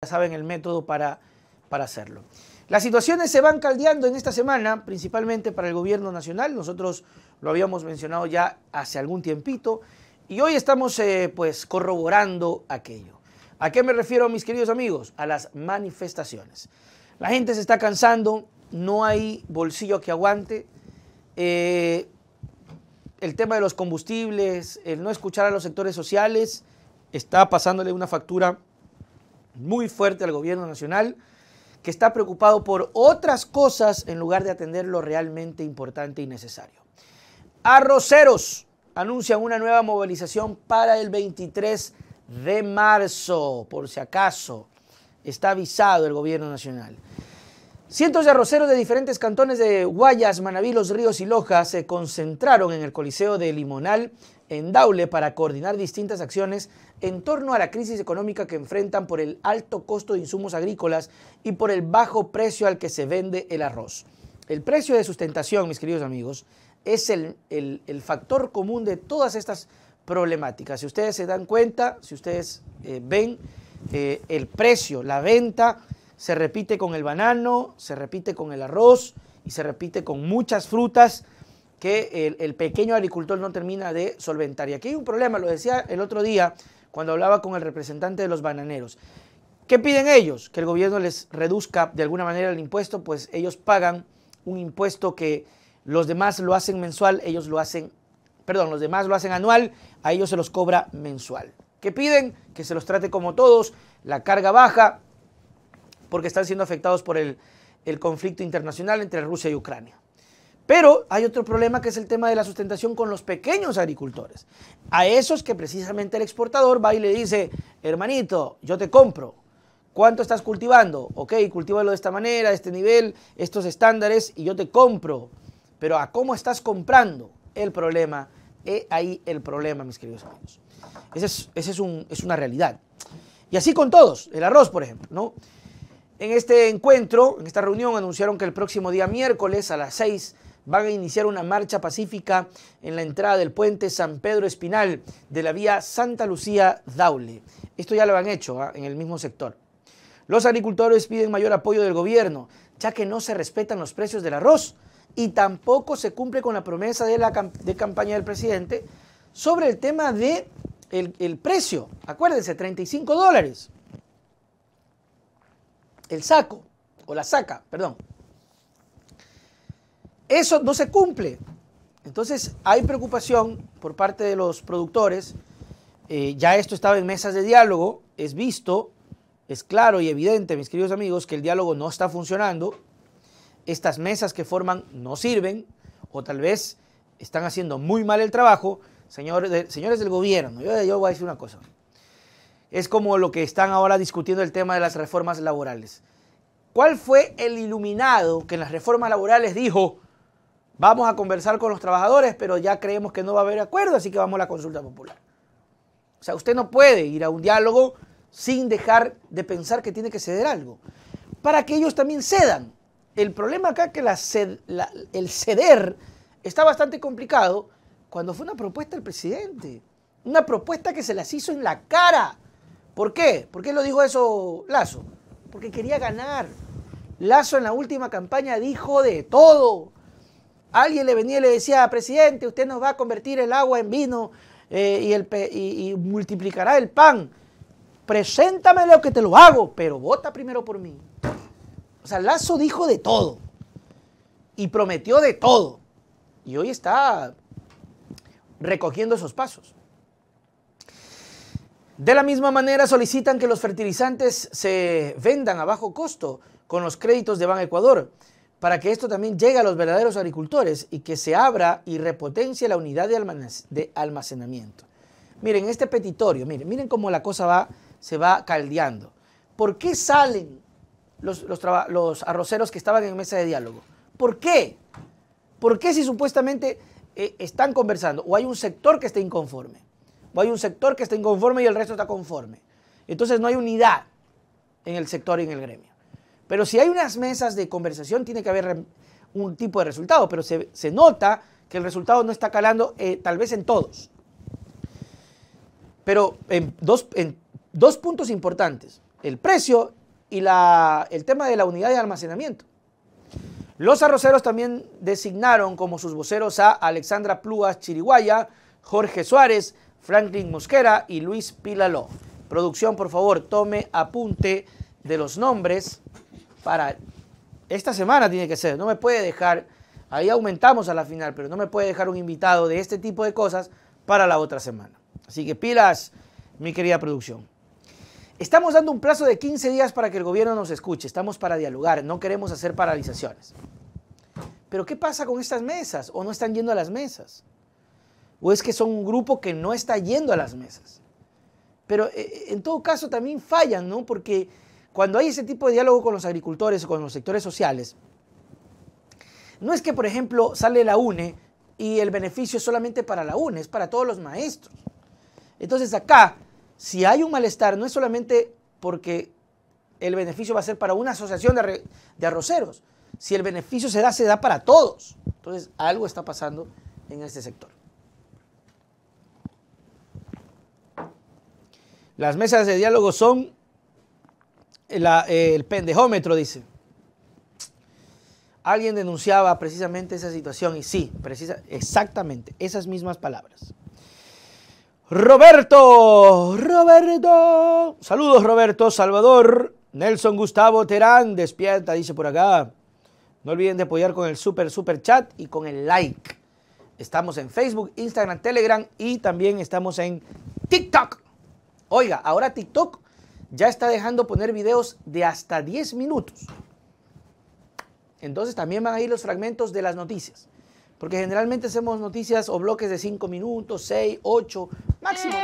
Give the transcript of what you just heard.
ya saben el método para, para hacerlo. Las situaciones se van caldeando en esta semana, principalmente para el gobierno nacional. Nosotros lo habíamos mencionado ya hace algún tiempito y hoy estamos eh, pues corroborando aquello. ¿A qué me refiero, mis queridos amigos? A las manifestaciones. La gente se está cansando, no hay bolsillo que aguante. Eh, el tema de los combustibles, el no escuchar a los sectores sociales, está pasándole una factura muy fuerte al gobierno nacional, que está preocupado por otras cosas en lugar de atender lo realmente importante y necesario. Arroceros anuncian una nueva movilización para el 23 de marzo, por si acaso está avisado el gobierno nacional. Cientos de arroceros de diferentes cantones de Guayas, Manabí, Los Ríos y Loja se concentraron en el Coliseo de Limonal en Daule para coordinar distintas acciones en torno a la crisis económica que enfrentan por el alto costo de insumos agrícolas y por el bajo precio al que se vende el arroz. El precio de sustentación, mis queridos amigos, es el, factor común de todas estas problemáticas. Si ustedes se dan cuenta, si ustedes eh, ven eh, el precio, la venta, se repite con el banano, se repite con el arroz y se repite con muchas frutas que el, pequeño agricultor no termina de solventar. Y aquí hay un problema, lo decía el otro día cuando hablaba con el representante de los bananeros. ¿Qué piden ellos? Que el gobierno les reduzca de alguna manera el impuesto, pues ellos pagan un impuesto que los demás lo hacen mensual, ellos lo hacen, perdón, los demás lo hacen anual, a ellos se los cobra mensual. ¿Qué piden? Que se los trate como todos, la carga baja, porque están siendo afectados por el conflicto internacional entre Rusia y Ucrania. Pero hay otro problema que es el tema de la sustentación con los pequeños agricultores. A esos que precisamente el exportador va y le dice, hermanito, yo te compro. ¿Cuánto estás cultivando? Ok, cultívalo de esta manera, de este nivel, estos estándares, y yo te compro. Pero a cómo estás comprando el problema, he ahí el problema, mis queridos amigos. Esa es, ese es una realidad. Y así con todos, el arroz, por ejemplo, ¿no? En este encuentro, en esta reunión, anunciaron que el próximo día miércoles a las 6 van a iniciar una marcha pacífica en la entrada del puente San Pedro Espinal de la vía Santa Lucía Daule. Esto ya lo han hecho ¿ah? en el mismo sector. Los agricultores piden mayor apoyo del gobierno, ya que no se respetan los precios del arroz y tampoco se cumple con la promesa de campaña del presidente sobre el tema de precio. Acuérdense, 35 dólares el saco, o la saca, perdón. Eso no se cumple. Entonces hay preocupación por parte de los productores. Eh, ya esto estaba en mesas de diálogo, es visto, es claro y evidente, mis queridos amigos, que el diálogo no está funcionando. Estas mesas que forman no sirven o tal vez están haciendo muy mal el trabajo. Señores, señores del gobierno, yo, yo voy a decir una cosa es como lo que están ahora discutiendo el tema de las reformas laborales. ¿Cuál fue el iluminado que en las reformas laborales dijo, vamos a conversar con los trabajadores, pero ya creemos que no va a haber acuerdo, así que vamos a la consulta popular? O sea, usted no puede ir a un diálogo sin dejar de pensar que tiene que ceder algo, para que ellos también cedan. El problema acá es que el ceder está bastante complicado cuando fue una propuesta del presidente, una propuesta que se las hizo en la cara ¿Por qué? ¿Por qué lo dijo eso Lazo? Porque quería ganar. Lazo en la última campaña dijo de todo. Alguien le venía y le decía, presidente, usted nos va a convertir el agua en vino eh, y, multiplicará el pan. Preséntame lo que te lo hago, pero vota primero por mí. O sea, Lazo dijo de todo y prometió de todo. Y hoy está recogiendo esos pasos. De la misma manera solicitan que los fertilizantes se vendan a bajo costo con los créditos de Ban Ecuador para que esto también llegue a los verdaderos agricultores y que se abra y repotencie la unidad de almacenamiento. Miren, este petitorio, miren, miren cómo la cosa va, se va caldeando. ¿Por qué salen los, arroceros que estaban en mesa de diálogo? ¿Por qué? ¿Por qué si supuestamente eh, están conversando o hay un sector que está inconforme? Pues hay un sector que está inconforme y el resto está conforme. Entonces no hay unidad en el sector y en el gremio. Pero si hay unas mesas de conversación, tiene que haber un tipo de resultado, pero se, nota que el resultado no está calando eh, tal vez en todos. Pero en dos, puntos importantes, el precio y el tema de la unidad de almacenamiento. Los arroceros también designaron como sus voceros a Alexandra Plúas Chiriguaya, Jorge Suárez, Franklin Mosquera y Luis Pilaló. Producción, por favor, tome apunte de los nombres para esta semana tiene que ser. No me puede dejar, ahí aumentamos a la final, pero no me puede dejar un invitado de este tipo de cosas para la otra semana. Así que pilas, mi querida producción. Estamos dando un plazo de 15 días para que el gobierno nos escuche. Estamos para dialogar, no queremos hacer paralizaciones. Pero ¿qué pasa con estas mesas? ¿O no están yendo a las mesas? o es que son un grupo que no está yendo a las mesas. Pero eh, eh, en todo caso también fallan, ¿no? Porque cuando hay ese tipo de diálogo con los agricultores o con los sectores sociales, no es que, por ejemplo, sale la UNE y el beneficio es solamente para la UNE, es para todos los maestros. Entonces acá, si hay un malestar, no es solamente porque el beneficio va a ser para una asociación de, de arroceros. Si el beneficio se da, se da para todos. Entonces algo está pasando en este sector. Las mesas de diálogo son eh, el pendejómetro, dice. Alguien denunciaba precisamente esa situación y sí, precisa, exactamente, esas mismas palabras. Roberto, Roberto, saludos Roberto, Salvador, Nelson Gustavo Terán, despierta, dice por acá. No olviden de apoyar con el super, super chat y con el like. Estamos en Facebook, Instagram, Telegram y también estamos en TikTok. Oiga, ahora TikTok ya está dejando poner videos de hasta 10 minutos. Entonces también van a ir los fragmentos de las noticias. Porque generalmente hacemos noticias o bloques de 5 minutos, 6, 8, máximo.